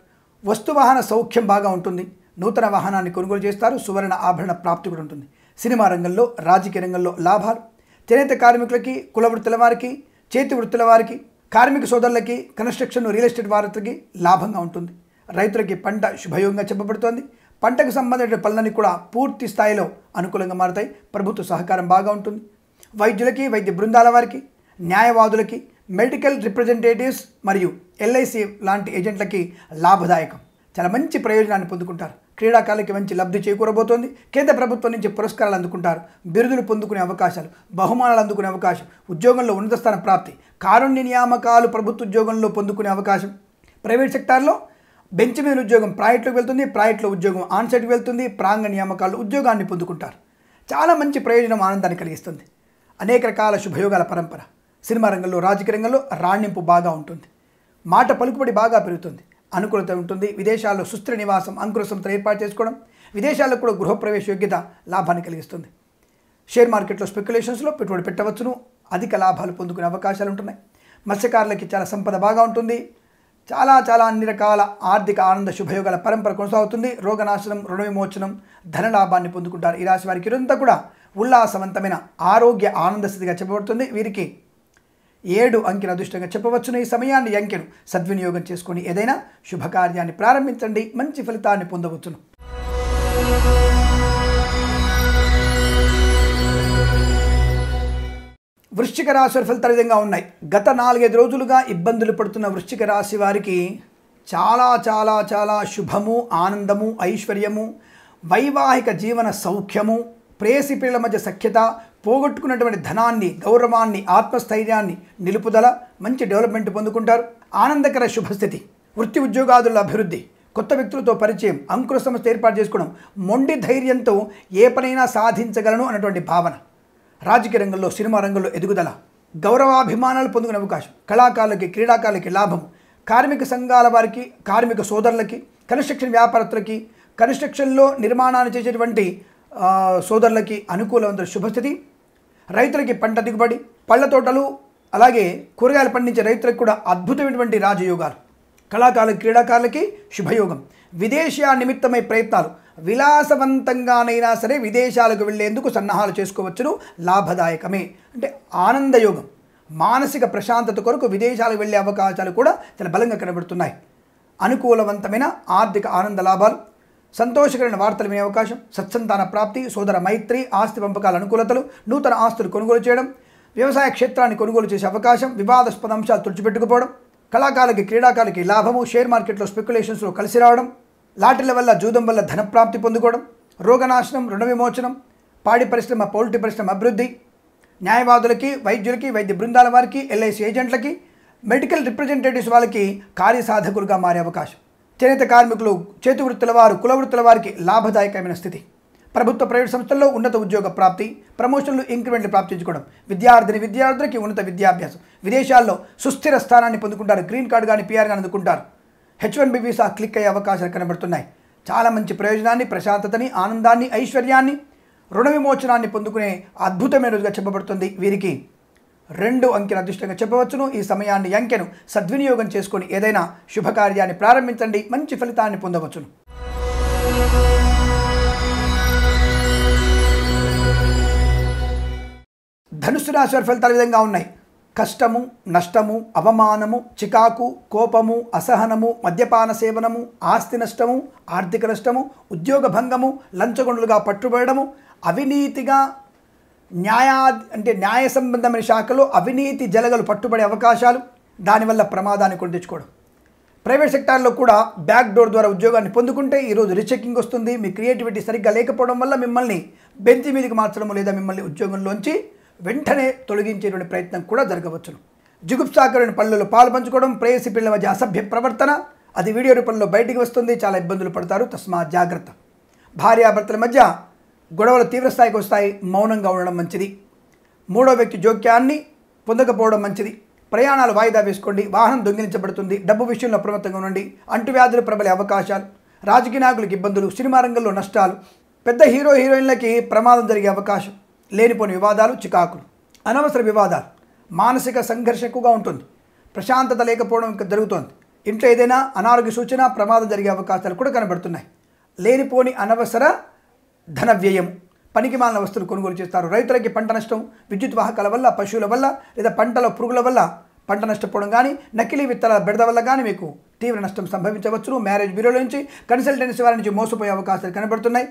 A: వస్తువాహన సౌఖ్యం బాగా ఉంటుంది నూతన వాహనాన్ని కొనుగోలు చేస్తారు సువర్ణ ఆభరణ ప్రాప్తి కూడా ఉంటుంది సినిమా రంగంలో రాజకీయ రంగంలో లాభాలు చేనేత కార్మికులకి కులవృత్తుల వారికి చేతి వృత్తుల వారికి కార్మిక సోదరులకి కన్స్ట్రక్షన్ రియల్ ఎస్టేట్ వారికి లాభంగా ఉంటుంది రైతులకి పంట శుభయోగంగా చెప్పబడుతోంది పంటకు సంబంధించిన పనులన్నీ కూడా పూర్తి స్థాయిలో అనుకూలంగా మారుతాయి ప్రభుత్వ సహకారం బాగా ఉంటుంది వైద్యులకి వైద్య బృందాల వారికి న్యాయవాదులకి మెడికల్ రిప్రజెంటేటివ్స్ మరియు ఎల్ఐసి లాంటి ఏజెంట్లకి లాభదాయకం చాలా మంచి ప్రయోజనాన్ని పొందుకుంటారు క్రీడాకారులకి మంచి లబ్ధి చేకూరబోతోంది కేంద్ర ప్రభుత్వం నుంచి పురస్కారాలు అందుకుంటారు బిరుదులు పొందుకునే అవకాశాలు బహుమానాలు అందుకునే అవకాశం ఉద్యోగంలో ఉన్నత స్థాన ప్రాప్తి కారుణ్య నియామకాలు ప్రభుత్వ ఉద్యోగంలో పొందుకునే అవకాశం ప్రైవేట్ సెక్టార్లో బెంచ్ మీద ఉద్యోగం ప్రాయట్లోకి వెళ్తుంది ప్రాయట్లో ఉద్యోగం ఆన్సైట్కి వెళ్తుంది ప్రాంగ నియామకాలు ఉద్యోగాన్ని పొందుకుంటారు చాలా మంచి ప్రయోజనం ఆనందాన్ని కలిగిస్తుంది అనేక రకాల శుభయోగాల పరంపర సినిమా రంగంలో రాజకీయ రంగంలో రాణింపు బాగా ఉంటుంది మాట పలుకుబడి బాగా పెరుగుతుంది అనుకూలత ఉంటుంది విదేశాల్లో సుస్థిర నివాసం అంకురసంతో ఏర్పాటు చేసుకోవడం విదేశాల్లో కూడా గృహప్రవేశ యోగ్యత లాభాన్ని కలిగిస్తుంది షేర్ మార్కెట్లో స్పెక్యులేషన్స్లో పెట్టుబడి పెట్టవచ్చును అధిక లాభాలు పొందుకునే అవకాశాలు ఉంటున్నాయి మత్స్యకారులకి చాలా సంపద బాగా ఉంటుంది చాలా చాలా అన్ని రకాల ఆర్థిక ఆనంద శుభయోగాల పరంపర కొనసాగుతుంది రోగనాశనం రుణ విమోచనం ధన లాభాన్ని పొందుకుంటారు ఈ రాశి వారికి ఇరంతా కూడా ఉల్లాసవంతమైన ఆరోగ్య ఆనంద స్థితిగా చెప్పబడుతుంది వీరికి ఏడు అంకెను అదృష్టంగా చెప్పవచ్చును ఈ సమయాన్ని అంకెను సద్వినియోగం చేసుకొని ఏదైనా శుభకార్యాన్ని ప్రారంభించండి మంచి ఫలితాన్ని పొందవచ్చును వృశ్చిక రాశి ఫలితాలు విధంగా ఉన్నాయి గత నాలుగైదు రోజులుగా ఇబ్బందులు పడుతున్న వృశ్చిక రాశి వారికి చాలా చాలా చాలా శుభము ఆనందము ఐశ్వర్యము వైవాహిక జీవన సౌఖ్యము ప్రేసి పిల్లల మధ్య సఖ్యత పోగొట్టుకున్నటువంటి ధనాన్ని గౌరవాన్ని ఆత్మస్థైర్యాన్ని నిలుపుదల మంచి డెవలప్మెంట్ పొందుకుంటారు ఆనందకర శుభస్థితి వృత్తి ఉద్యోగాదుల అభివృద్ధి కొత్త వ్యక్తులతో పరిచయం అంకుర సంస్థ ఏర్పాటు చేసుకోవడం మొండి ధైర్యంతో ఏ పనైనా సాధించగలను అన్నటువంటి భావన రాజకీయ రంగంలో సినిమా రంగంలో ఎదుగుదల గౌరవాభిమానాలు పొందుకునే అవకాశం కళాకారులకి క్రీడాకారులకి లాభం కార్మిక సంఘాల వారికి కార్మిక సోదరులకి కన్స్ట్రక్షన్ వ్యాపారస్తులకి కన్స్ట్రక్షన్లో నిర్మాణాన్ని చేసేటువంటి సోదరులకి అనుకూలమైన శుభస్థితి రైతులకి పంట దిగుబడి పళ్ళ తోటలు అలాగే కూరగాయలు పండించే రైతులకు కూడా అద్భుతమైనటువంటి రాజయోగాలు కళాకారుల క్రీడాకారులకి శుభయోగం విదేశీయ నిమిత్తమై ప్రయత్నాలు విలాసవంతంగానైనా సరే విదేశాలకు వెళ్లేందుకు సన్నాహాలు చేసుకోవచ్చును లాభదాయకమే అంటే ఆనందయోగం మానసిక ప్రశాంతత కొరకు విదేశాలకు వెళ్ళే అవకాశాలు కూడా చాలా బలంగా కనబడుతున్నాయి అనుకూలవంతమైన ఆర్థిక ఆనంద లాభాలు సంతోషకరమైన వార్తలు వినే అవకాశం సత్సంతాన ప్రాప్తి సోదర మైత్రి ఆస్తి పంపకాల అనుకూలతలు నూతన ఆస్తులు కొనుగోలు చేయడం వ్యవసాయ క్షేత్రాన్ని కొనుగోలు చేసే అవకాశం వివాదాస్పద అంశాలు తుడిచిపెట్టుకుపోవడం కళాకారులకి క్రీడాకారులకి లాభము షేర్ మార్కెట్లో స్పెక్యులేషన్స్లో కలిసి రావడం లాటరీల వల్ల జూదం వల్ల ధనప్రాప్తి పొందుకోవడం రోగనాశనం రుణ విమోచనం పాడి పరిశ్రమ పౌల్ట్రీ పరిశ్రమ అభివృద్ధి న్యాయవాదులకి వైద్యులకి వైద్య బృందాల వారికి ఎల్ఐసి ఏజెంట్లకి మెడికల్ రిప్రజెంటేటివ్స్ వాళ్ళకి కార్యసాధకులుగా మారే అవకాశం చేనేత కార్మికులు చేతి వృత్తుల వారు కుల వృత్తుల వారికి లాభదాయకమైన స్థితి ప్రభుత్వ ప్రైవేట్ సంస్థల్లో ఉన్నత ఉద్యోగ ప్రాప్తి ప్రమోషన్లు ఇంక్రిమెంట్లు ప్రాప్తించుకోవడం విద్యార్థిని విద్యార్థులకి ఉన్నత విద్యాభ్యాసం విదేశాల్లో సుస్థిర స్థానాన్ని పొందుకుంటారు గ్రీన్ కార్డు కానీ పిఆర్ కానీ అందుకుంటారు H one B visa click అయ్యే అవకాశాలు కనబడుతున్నాయి చాలా మంచి ప్రయోజనాన్ని ప్రశాంతతని ఆనందాన్ని ఐశ్వర్యాన్ని రుణ విమోచనాన్ని పొందుకునే అద్భుతమైన రోజుగా చెప్పబడుతుంది వీరికి రెండు అంకెను అదృష్టంగా చెప్పవచ్చును ఈ సమయాన్ని అంకెను సద్వినియోగం చేసుకొని ఏదైనా శుభకార్యాన్ని ప్రారంభించండి మంచి ఫలితాన్ని పొందవచ్చును ధనుసు రాశి వారి ఫలితాలు విధంగా ఉన్నాయి కష్టము నష్టము అవమానము చికాకు కోపము అసహనము మద్యపాన సేవనము ఆస్తి నష్టము ఆర్థిక నష్టము ఉద్యోగ భంగము లంచగొండలుగా పట్టుబడము అవినీతిగా న్యాయా అంటే న్యాయ సంబంధమైన శాఖలో అవినీతి జలగలు పట్టుబడే అవకాశాలు దానివల్ల ప్రమాదాన్ని కొని తెచ్చుకోవడం ప్రైవేట్ సెక్టార్లో కూడా బ్యాక్ డోర్ ద్వారా ఉద్యోగాన్ని పొందుకుంటే ఈరోజు రీచెక్కింగ్ వస్తుంది మీ క్రియేటివిటీ సరిగ్గా లేకపోవడం వల్ల మిమ్మల్ని బెంచి మీదకి మార్చడము లేదా మిమ్మల్ని ఉద్యోగంలోంచి వెంటనే తొలగించేటువంటి ప్రయత్నం కూడా జరగవచ్చును జిగుప్సాకరమైన పనులలో పంచుకోవడం ప్రేయసి పిల్లల మధ్య అసభ్య ప్రవర్తన అది వీడియో రూపంలో బయటికి వస్తుంది చాలా ఇబ్బందులు పడతారు తస్మా జాగ్రత్త భార్యాభర్తల మధ్య గొడవలు తీవ్రస్థాయికి వస్తాయి మౌనంగా ఉండడం మంచిది మూడో వ్యక్తి జోక్యాన్ని పొందకపోవడం మంచిది ప్రయాణాలు వాయిదా వేసుకోండి వాహనం దొంగిలించబడుతుంది డబ్బు విషయంలో అప్రమత్తంగా ఉండండి అంటువ్యాధులు ప్రబలే అవకాశాలు రాజకీయ నాయకులకు ఇబ్బందులు సినిమా రంగంలో నష్టాలు పెద్ద హీరో హీరోయిన్లకి ప్రమాదం జరిగే అవకాశం లేనిపోని వివాదాలు చికాకులు అనవసర వివాదాలు మానసిక సంఘర్షణ ఎక్కువగా ఉంటుంది ప్రశాంతత లేకపోవడం ఇంకా జరుగుతోంది ఇంట్లో ఏదైనా అనారోగ్య సూచన ప్రమాదం జరిగే అవకాశాలు కూడా కనబడుతున్నాయి లేనిపోని అనవసర ధన వ్యయం మాలిన వస్తువులు కొనుగోలు చేస్తారు రైతులకి పంట నష్టం విద్యుత్ వాహకాల వల్ల పశువుల వల్ల లేదా పంటల పురుగుల వల్ల పంట నష్టపోవడం కానీ నకిలీ విత్తనాల బెడద వల్ల కానీ మీకు తీవ్ర నష్టం సంభవించవచ్చును మ్యారేజ్ బ్యూరోల నుంచి కన్సల్టెన్సీ వారి నుంచి మోసపోయే అవకాశాలు కనబడుతున్నాయి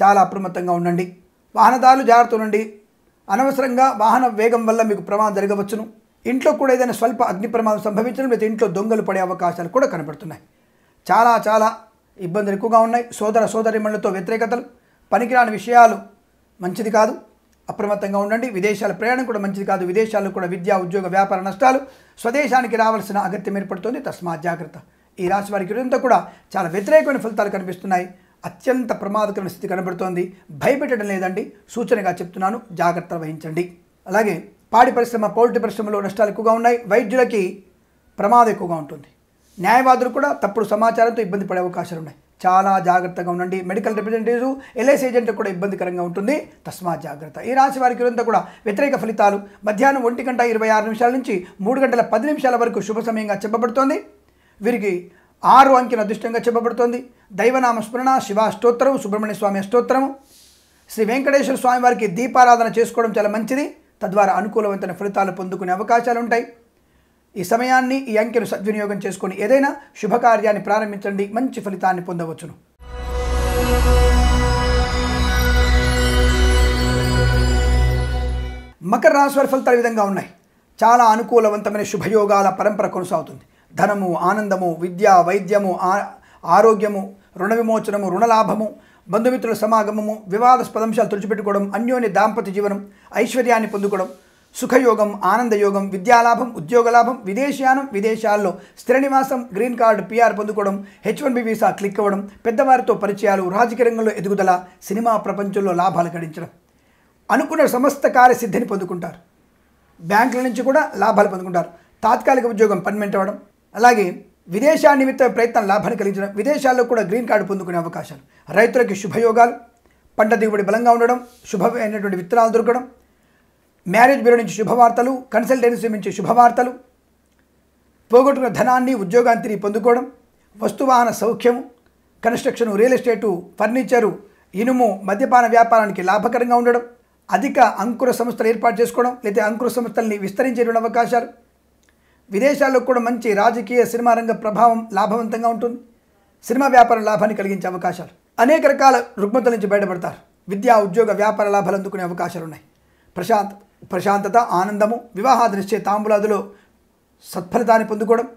A: చాలా అప్రమత్తంగా ఉండండి వాహనదారులు జాగ్రత్త ఉండండి అనవసరంగా వాహన వేగం వల్ల మీకు ప్రమాదం జరగవచ్చును ఇంట్లో కూడా ఏదైనా స్వల్ప అగ్ని ప్రమాదం సంభవించడం లేదా ఇంట్లో దొంగలు పడే అవకాశాలు కూడా కనబడుతున్నాయి చాలా చాలా ఇబ్బందులు ఎక్కువగా ఉన్నాయి సోదర సోదరిమణులతో వ్యతిరేకతలు పనికిరాని విషయాలు మంచిది కాదు అప్రమత్తంగా ఉండండి విదేశాల ప్రయాణం కూడా మంచిది కాదు విదేశాల్లో కూడా విద్య ఉద్యోగ వ్యాపార నష్టాలు స్వదేశానికి రావాల్సిన అగత్యం ఏర్పడుతుంది తస్మా జాగ్రత్త ఈ రాశి వారికి ఇదంతా కూడా చాలా వ్యతిరేకమైన ఫలితాలు కనిపిస్తున్నాయి అత్యంత ప్రమాదకరమైన స్థితి కనబడుతోంది భయపెట్టడం లేదండి సూచనగా చెప్తున్నాను జాగ్రత్త వహించండి అలాగే పాడి పరిశ్రమ పౌల్ట్రీ పరిశ్రమలో నష్టాలు ఎక్కువగా ఉన్నాయి వైద్యులకి ప్రమాదం ఎక్కువగా ఉంటుంది న్యాయవాదులు కూడా తప్పుడు సమాచారంతో ఇబ్బంది పడే అవకాశాలు ఉన్నాయి చాలా జాగ్రత్తగా ఉండండి మెడికల్ రిప్రజెంటేటివ్ ఎల్ఐసి ఏజెంట్ కూడా ఇబ్బందికరంగా ఉంటుంది తస్మా జాగ్రత్త ఈ రాశి వారికి ఇదంతా కూడా వ్యతిరేక ఫలితాలు మధ్యాహ్నం ఒంటి గంట ఇరవై ఆరు నిమిషాల నుంచి మూడు గంటల పది నిమిషాల వరకు శుభ సమయంగా చెప్పబడుతోంది వీరికి ఆరు అంకెన అదృష్టంగా చెప్పబడుతోంది దైవనామ స్మరణ శివ స్తోత్రం సుబ్రహ్మణ్య స్వామి అష్టోత్తరం శ్రీ వెంకటేశ్వర స్వామి వారికి దీపారాధన చేసుకోవడం చాలా మంచిది తద్వారా అనుకూలవంతమైన ఫలితాలు పొందుకునే అవకాశాలు ఉంటాయి ఈ సమయాన్ని ఈ అంకెను సద్వినియోగం చేసుకుని ఏదైనా శుభకార్యాన్ని ప్రారంభించండి మంచి ఫలితాన్ని పొందవచ్చును మకర రాశి వారి ఫలితాలు విధంగా ఉన్నాయి చాలా అనుకూలవంతమైన శుభయోగాల పరంపర కొనసాగుతుంది ధనము ఆనందము విద్య వైద్యము ఆరోగ్యము రుణ విమోచనము రుణలాభము బంధుమిత్రుల సమాగమము వివాదాస్పద అంశాలు తుడిచిపెట్టుకోవడం అన్యోన్య దాంపత్య జీవనం ఐశ్వర్యాన్ని పొందుకోవడం సుఖయోగం ఆనందయోగం విద్యాలాభం ఉద్యోగలాభం విదేశయానం విదేశాల్లో స్థిర నివాసం గ్రీన్ కార్డు పీఆర్ పొందుకోవడం H one B visa click అవ్వడం పెద్దవారితో పరిచయాలు రాజకీయ రంగంలో ఎదుగుదల సినిమా ప్రపంచంలో లాభాలు గడించడం అనుకున్న సమస్త కార్యసిద్ధిని పొందుకుంటారు బ్యాంకుల నుంచి కూడా లాభాలు పొందుకుంటారు తాత్కాలిక ఉద్యోగం పర్మనెంట్ అవ్వడం అలాగే విదేశా నిమిత్త ప్రయత్నం లాభాన్ని కలిగించడం విదేశాల్లో కూడా గ్రీన్ కార్డు పొందుకునే అవకాశాలు రైతులకి శుభయోగాలు పంట దిగుబడి బలంగా ఉండడం శుభమైనటువంటి విత్తనాలు దొరకడం మ్యారేజ్ బ్యూరో నుంచి శుభవార్తలు కన్సల్టెన్సీ నుంచి శుభవార్తలు పోగొట్టుకున్న ధనాన్ని ఉద్యోగాంతిని పొందుకోవడం వస్తువాహన సౌఖ్యము కన్స్ట్రక్షను రియల్ ఎస్టేటు ఫర్నిచరు ఇనుము మద్యపాన వ్యాపారానికి లాభకరంగా ఉండడం అధిక అంకుర సంస్థలు ఏర్పాటు చేసుకోవడం లేదా అంకుర సంస్థల్ని విస్తరించేటువంటి అవకాశాలు విదేశాల్లో కూడా మంచి రాజకీయ సినిమా రంగ ప్రభావం లాభవంతంగా ఉంటుంది సినిమా వ్యాపార లాభాన్ని కలిగించే అవకాశాలు అనేక రకాల రుగ్మతల నుంచి బయటపడతారు విద్యా ఉద్యోగ వ్యాపార లాభాలు అందుకునే అవకాశాలు ఉన్నాయి ప్రశాంత్ ప్రశాంతత ఆనందము వివాహాదనిచ్చే తాంబూలాదులు సత్ఫలితాన్ని పొందుకోవడం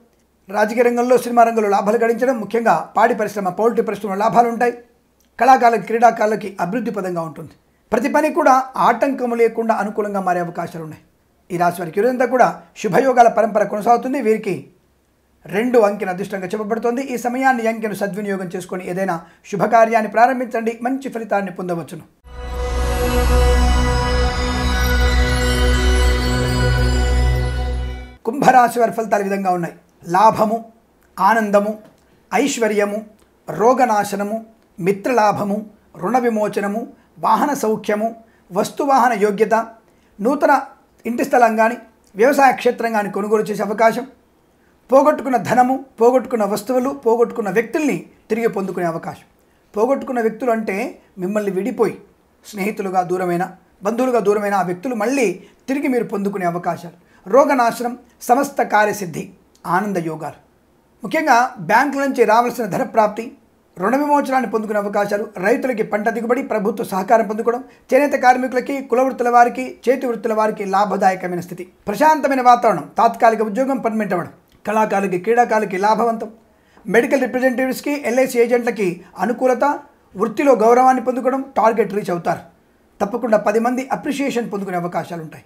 A: రాజకీయ రంగంలో సినిమా రంగంలో లాభాలు గడించడం ముఖ్యంగా పాడి పరిశ్రమ పౌల్ట్రీ పరిశ్రమ లాభాలు ఉంటాయి కళాకారులకి క్రీడాకారులకి అభివృద్ధి పదంగా ఉంటుంది ప్రతి పని కూడా ఆటంకము లేకుండా అనుకూలంగా మారే అవకాశాలు ఉన్నాయి ఈ రాశి వారికి ఇరుదంతా కూడా శుభయోగాల పరంపర కొనసాగుతుంది వీరికి రెండు అంకెను అదృష్టంగా చెప్పబడుతోంది ఈ సమయాన్ని అంకెను సద్వినియోగం చేసుకొని ఏదైనా శుభకార్యాన్ని ప్రారంభించండి మంచి ఫలితాన్ని పొందవచ్చును కుంభరాశి వారి ఫలితాలు విధంగా ఉన్నాయి లాభము ఆనందము ఐశ్వర్యము రోగనాశనము మిత్రలాభము రుణ విమోచనము వాహన సౌఖ్యము వస్తువాహన యోగ్యత నూతన ఇంటి స్థలం కానీ వ్యవసాయ క్షేత్రం కానీ కొనుగోలు చేసే అవకాశం పోగొట్టుకున్న ధనము పోగొట్టుకున్న వస్తువులు పోగొట్టుకున్న వ్యక్తుల్ని తిరిగి పొందుకునే అవకాశం పోగొట్టుకున్న వ్యక్తులు అంటే మిమ్మల్ని విడిపోయి స్నేహితులుగా దూరమైన బంధువులుగా దూరమైన ఆ వ్యక్తులు మళ్ళీ తిరిగి మీరు పొందుకునే అవకాశాలు రోగనాశనం సమస్త కార్యసిద్ధి ఆనంద యోగాలు ముఖ్యంగా బ్యాంకుల నుంచి రావాల్సిన ధర ప్రాప్తి రుణ విమోచనాన్ని పొందుకునే అవకాశాలు రైతులకి పంట దిగుబడి ప్రభుత్వ సహకారం పొందుకోవడం చేనేత కార్మికులకి కుల వృత్తుల వారికి చేతి వృత్తుల వారికి లాభదాయకమైన స్థితి ప్రశాంతమైన వాతావరణం తాత్కాలిక ఉద్యోగం పర్మిట్ అవ్వడం కళాకారులకి క్రీడాకారులకి లాభవంతం మెడికల్ రిప్రజెంటేటివ్స్కి ఎల్ఐసి ఏజెంట్లకి అనుకూలత వృత్తిలో గౌరవాన్ని పొందుకోవడం టార్గెట్ రీచ్ అవుతారు తప్పకుండా పది మంది అప్రిషియేషన్ పొందుకునే అవకాశాలు ఉంటాయి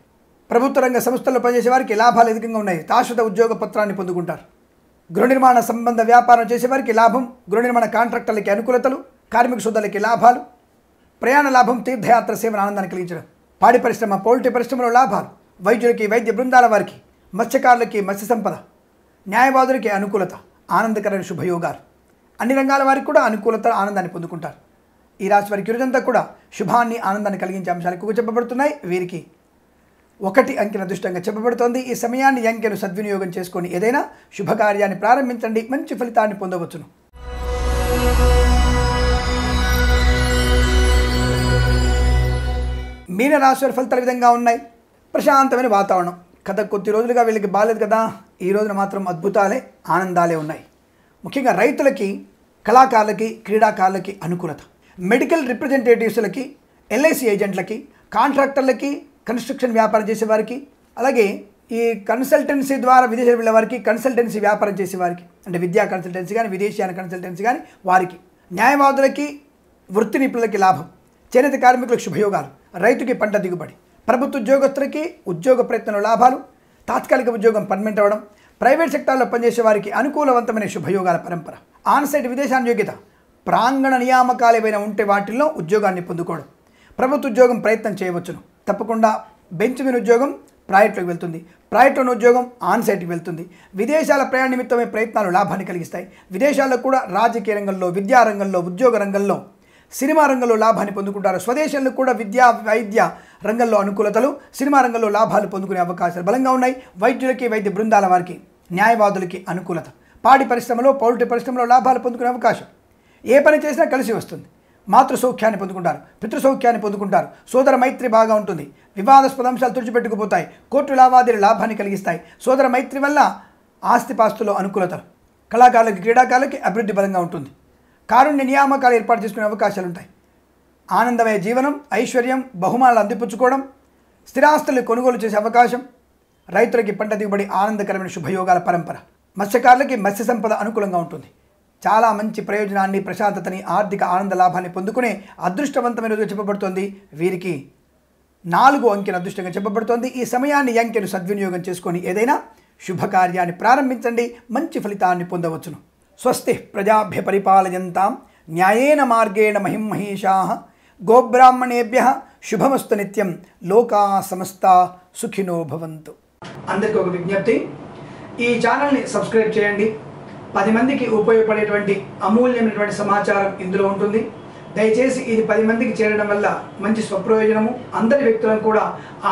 A: ప్రభుత్వ రంగ సంస్థల్లో పనిచేసే వారికి లాభాలు అధికంగా ఉన్నాయి శాశ్వత ఉద్యోగ పత్రాన్ని పొందుకుంటారు గృహ నిర్మాణ సంబంధ వ్యాపారం చేసేవారికి లాభం గృహ నిర్మాణ కాంట్రాక్టర్లకి అనుకూలతలు కార్మిక శుద్ధులకి లాభాలు ప్రయాణ లాభం తీర్థయాత్ర సేవన ఆనందాన్ని కలిగించడం పాడి పరిశ్రమ పౌల్ట్రీ పరిశ్రమలో లాభాలు వైద్యులకి వైద్య బృందాల వారికి మత్స్యకారులకి మత్స్య సంపద న్యాయవాదులకి అనుకూలత ఆనందకరమైన శుభయోగాలు అన్ని రంగాల వారికి కూడా అనుకూలత ఆనందాన్ని పొందుకుంటారు ఈ రాశి వారికి ఇరుజంతా కూడా శుభాన్ని ఆనందాన్ని కలిగించే అంశాలు ఎక్కువ చెప్పబడుతున్నాయి వీరికి ఒకటి అంకెన దృష్టంగా చెప్పబడుతోంది ఈ సమయాన్ని అంకెను సద్వినియోగం చేసుకొని ఏదైనా శుభకార్యాన్ని ప్రారంభించండి మంచి ఫలితాన్ని పొందవచ్చును మీనరాశి ఫలితాల విధంగా ఉన్నాయి ప్రశాంతమైన వాతావరణం కథ కొద్ది రోజులుగా వీళ్ళకి బాగాలేదు కదా ఈ రోజున మాత్రం అద్భుతాలే ఆనందాలే ఉన్నాయి ముఖ్యంగా రైతులకి కళాకారులకి క్రీడాకారులకి అనుకూలత మెడికల్ రిప్రజెంటేటివ్స్లకి ఎల్ఐసి ఏజెంట్లకి కాంట్రాక్టర్లకి కన్స్ట్రక్షన్ వ్యాపారం చేసేవారికి అలాగే ఈ కన్సల్టెన్సీ ద్వారా విదేశాలకు వెళ్ళే వారికి కన్సల్టెన్సీ వ్యాపారం చేసే వారికి అంటే విద్యా కన్సల్టెన్సీ కానీ విదేశీయాన కన్సల్టెన్సీ కానీ వారికి న్యాయవాదులకి వృత్తి నిపుణులకి లాభం చేనేత కార్మికులకు శుభయోగాలు రైతుకి పంట దిగుబడి ప్రభుత్వ ఉద్యోగస్తులకి ఉద్యోగ ప్రయత్నంలో లాభాలు తాత్కాలిక ఉద్యోగం పర్మనెంట్ అవ్వడం ప్రైవేట్ సెక్టార్లో పనిచేసే వారికి అనుకూలవంతమైన శుభయోగాల పరంపర ఆన్సైట్ విదేశాన్ని యోగ్యత ప్రాంగణ నియామకాలు ఏవైనా ఉంటే వాటిల్లో ఉద్యోగాన్ని పొందుకోవడం ప్రభుత్వ ఉద్యోగం ప్రయత్నం చేయవచ్చును తప్పకుండా బెంచ్ మీద ఉద్యోగం ప్రైవేట్లోకి వెళ్తుంది ప్రాజెక్టులోని ఉద్యోగం ఆన్ సైట్కి వెళ్తుంది విదేశాల ప్రయాణ నిమిత్తమే ప్రయత్నాలు లాభాన్ని కలిగిస్తాయి విదేశాల్లో కూడా రాజకీయ రంగంలో విద్యా రంగంలో ఉద్యోగ రంగంలో సినిమా రంగంలో లాభాన్ని పొందుకుంటారు స్వదేశంలో కూడా విద్యా వైద్య రంగంలో అనుకూలతలు సినిమా రంగంలో లాభాలు పొందుకునే అవకాశాలు బలంగా ఉన్నాయి వైద్యులకి వైద్య బృందాల వారికి న్యాయవాదులకి అనుకూలత పాడి పరిశ్రమలో పౌల్ట్రీ పరిశ్రమలో లాభాలు పొందుకునే అవకాశం ఏ పని చేసినా కలిసి వస్తుంది మాతృ సౌఖ్యాన్ని పొందుకుంటారు పితృసౌఖ్యాన్ని పొందుకుంటారు సోదర మైత్రి బాగా ఉంటుంది వివాదాస్పద అంశాలు తుడిచిపెట్టుకుపోతాయి కోర్టు లావాదేవీ లాభాన్ని కలిగిస్తాయి సోదర మైత్రి వల్ల ఆస్తిపాస్తులో అనుకూలతలు కళాకారులకి క్రీడాకారులకి అభివృద్ధి బలంగా ఉంటుంది కారుణ్య నియామకాలు ఏర్పాటు చేసుకునే అవకాశాలు ఉంటాయి ఆనందమయ జీవనం ఐశ్వర్యం బహుమానాలు అందిపుచ్చుకోవడం స్థిరాస్తులు కొనుగోలు చేసే అవకాశం రైతులకి పంట దిగుబడి ఆనందకరమైన శుభయోగాల పరంపర మత్స్యకారులకి మత్స్య సంపద అనుకూలంగా ఉంటుంది చాలా మంచి ప్రయోజనాన్ని ప్రశాంతతని ఆర్థిక ఆనంద లాభాన్ని పొందుకునే అదృష్టవంతమైన రోజు చెప్పబడుతోంది వీరికి నాలుగు అంకెలు అదృష్టంగా చెప్పబడుతోంది ఈ సమయాన్ని అంకెను సద్వినియోగం చేసుకొని ఏదైనా శుభకార్యాన్ని ప్రారంభించండి మంచి ఫలితాన్ని పొందవచ్చును స్వస్తి ప్రజాభ్య పరిపాలయంతాం న్యాయేన మార్గేణ మహిమహేషా గోబ్రాహ్మణేభ్య శుభమస్తు నిత్యం లోకా సమస్త సుఖినో భవంతు అందరికీ ఒక విజ్ఞప్తి ఈ ఛానల్ని సబ్స్క్రైబ్ చేయండి పది మందికి ఉపయోగపడేటువంటి అమూల్యమైనటువంటి సమాచారం ఇందులో ఉంటుంది దయచేసి ఇది పది మందికి చేరడం వల్ల మంచి స్వప్రయోజనము అందరి వ్యక్తులను కూడా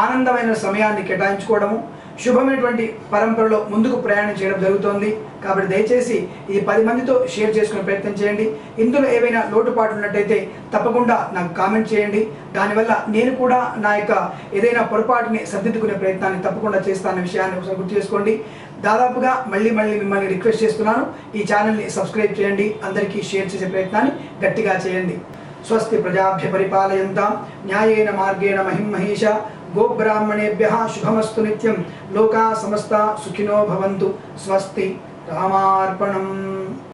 A: ఆనందమైన సమయాన్ని కేటాయించుకోవడము శుభమైనటువంటి పరంపరలో ముందుకు ప్రయాణం చేయడం జరుగుతోంది కాబట్టి దయచేసి ఇది పది మందితో షేర్ చేసుకునే ప్రయత్నం చేయండి ఇందులో ఏవైనా లోటుపాటు ఉన్నట్టయితే తప్పకుండా నాకు కామెంట్ చేయండి దానివల్ల నేను కూడా నా యొక్క ఏదైనా పొరపాటుని సర్దిద్దుకునే ప్రయత్నాన్ని తప్పకుండా చేస్తానన్న విషయాన్ని ఒకసారి గుర్తు చేసుకోండి దాదాపుగా మళ్ళీ మళ్ళీ మిమ్మల్ని రిక్వెస్ట్ చేస్తున్నాను ఈ ఛానల్ని సబ్స్క్రైబ్ చేయండి అందరికీ షేర్ చేసే ప్రయత్నాన్ని గట్టిగా చేయండి స్వస్తి ప్రజాభ్య పరిపాలయంతా న్యాయేన మార్గేణ మహిమహేష గోబ్రాహ్మణేభ్య శుభమస్తు నిత్యం లోకా సమస్త సుఖినో భవంతు స్వస్తి రామార్పణం